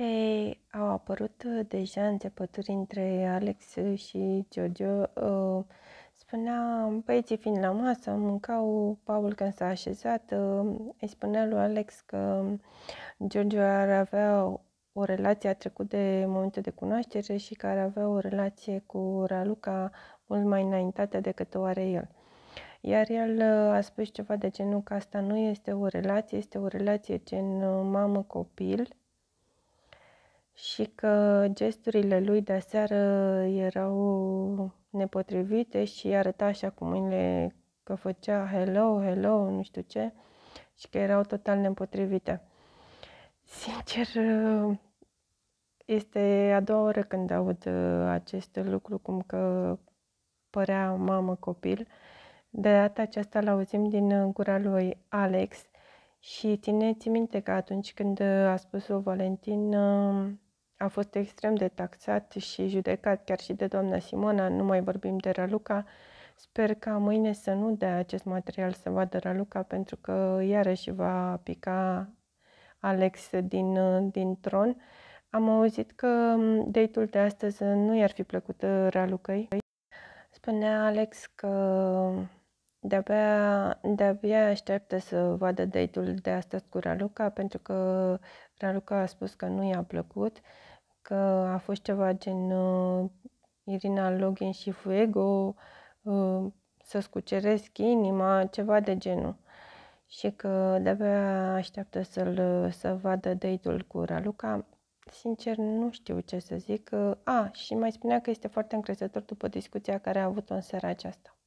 Hei, au apărut uh, deja începături între Alex uh, și Giorgio. Uh, spunea, băieții fiind la masă, mâncau, Paul când s-a așezat, îi spunea lui Alex că um, Giorgio ar avea o relație a trecut de momentul de cunoaștere și care avea o relație cu Raluca mult mai înaintată decât o are el. Iar el a spus ceva de genul că asta nu este o relație, este o relație gen mamă-copil, și că gesturile lui de seară erau nepotrivite și arăta așa cu mâinile că făcea hello, hello, nu știu ce și că erau total nepotrivite. Sincer, este a doua oră când aud uh, acest lucru, cum că părea mamă copil. De data aceasta l-auzim din gura uh, lui Alex și țineți minte că atunci când uh, a spus-o Valentin, a fost extrem de taxat și judecat chiar și de doamna Simona, nu mai vorbim de Raluca. Sper ca mâine să nu dea acest material să vadă Raluca, pentru că iarăși va pica Alex din, din tron. Am auzit că date-ul de astăzi nu i-ar fi plăcut uh, Ralucăi. Spunea Alex că de-abia, de-abia așteaptă să vadă date-ul de astăzi cu Raluca, pentru că Raluca a spus că nu i-a plăcut, că a fost ceva gen uh, Irina Login și Fuego, uh, să-ți cuceresc inima, ceva de genul. Și că de-abia așteaptă să-l, să vadă date-ul cu Raluca. Sincer, nu știu ce să zic. Uh, a, și mai spunea că este foarte încrezător după discuția care a avut-o în seara aceasta.